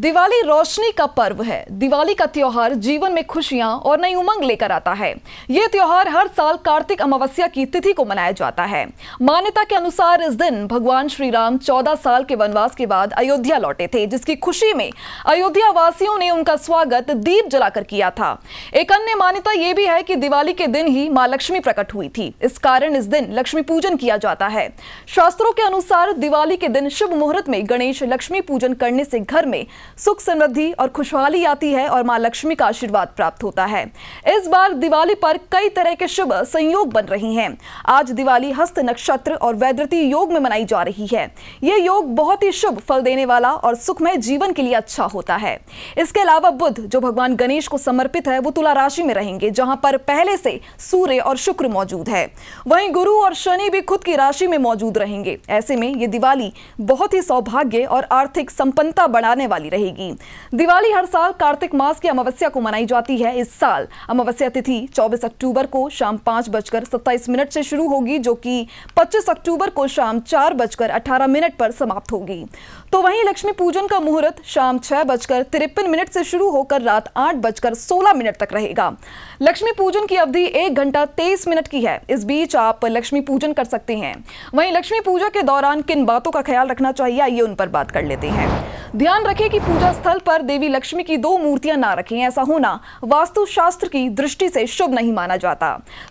दिवाली रोशनी का पर्व है दिवाली का त्यौहार जीवन में खुशियां और नई उमंग लेकर आता है ये त्यौहार हर साल कार्तिक अमावस्या की तिथि को मनाया जाता है मान्यता के अनुसार इस दिन भगवान श्री राम चौदह साल के वनवास के बाद अयोध्या लौटे थे जिसकी खुशी में अयोध्या वासियों ने उनका स्वागत दीप जलाकर किया था एक अन्य मान्यता ये भी है कि दिवाली के दिन ही माँ लक्ष्मी प्रकट हुई थी इस कारण इस दिन लक्ष्मी पूजन किया जाता है शास्त्रों के अनुसार दिवाली के दिन शुभ मुहूर्त में गणेश लक्ष्मी पूजन करने से घर में सुख समृद्धि और खुशहाली आती है और माँ लक्ष्मी का आशीर्वाद प्राप्त होता है इस बार दिवाली पर कई तरह के शुभ संयोग बन रहे हैं आज दिवाली हस्त नक्षत्र और वैद्रती योग में मनाई जा रही है ये योग बहुत ही शुभ फल देने वाला और सुखमय जीवन के लिए अच्छा होता है इसके अलावा बुद्ध जो भगवान गणेश को समर्पित है वो तुला राशि में रहेंगे जहां पर पहले से सूर्य और शुक्र मौजूद है वहीं गुरु और शनि भी खुद की राशि में मौजूद रहेंगे ऐसे में ये दिवाली बहुत ही सौभाग्य और आर्थिक संपन्नता बढ़ाने वाली रहेगी दिवाली हर साल कार्तिक मास की अमावस्या को मनाई जाती है इस साल अमावस्या तिथि 24 अक्टूबर को शाम पाँच बजकर सत्ताईस मिनट से शुरू होगी जो कि 25 अक्टूबर को शाम चार बजकर अठारह मिनट पर समाप्त होगी तो वहीं लक्ष्मी पूजन का मुहूर्त शाम छह बजकर तिरपन मिनट से शुरू होकर रात आठ बजकर सोलह मिनट तक रहेगा लक्ष्मी पूजन की अवधि एक घंटा तेईस मिनट की है इस बीच आप लक्ष्मी पूजन कर सकते हैं वहीं लक्ष्मी पूजा के दौरान किन बातों का ख्याल रखना चाहिए आइए उन पर बात कर लेते हैं ध्यान रखें कि पूजा स्थल पर देवी लक्ष्मी की दो मूर्तियां ना रखें ऐसा होना वास्तु शास्त्र की दृष्टि से शुभ नहीं माना जाता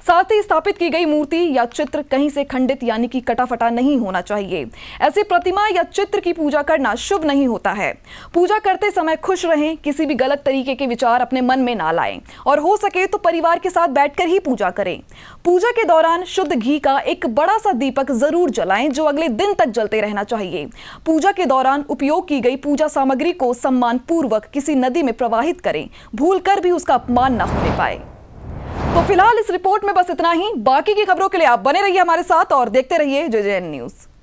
साथ ही स्थापित की गई मूर्ति या चित्र कहीं से खंडित यानी कि कटाफटा नहीं होना चाहिए ऐसे प्रतिमा या चित्र की पूजा करना शुभ नहीं होता है पूजा करते समय खुश रहें किसी भी गलत तरीके के विचार अपने मन में ना लाएं और हो सके तो परिवार के साथ बैठकर ही पूजा करें पूजा के दौरान शुद्ध घी का एक बड़ा सा दीपक जरूर जलाएं जो अगले दिन तक जलते रहना चाहिए पूजा के दौरान उपयोग की गई पूजा पूजा सामग्री को सम्मान पूर्वक किसी नदी में प्रवाहित करें भूल कर भी उसका अपमान न होने पाए तो फिलहाल इस रिपोर्ट में बस इतना ही बाकी की खबरों के लिए आप बने रहिए हमारे साथ और देखते रहिए जे जे न्यूज़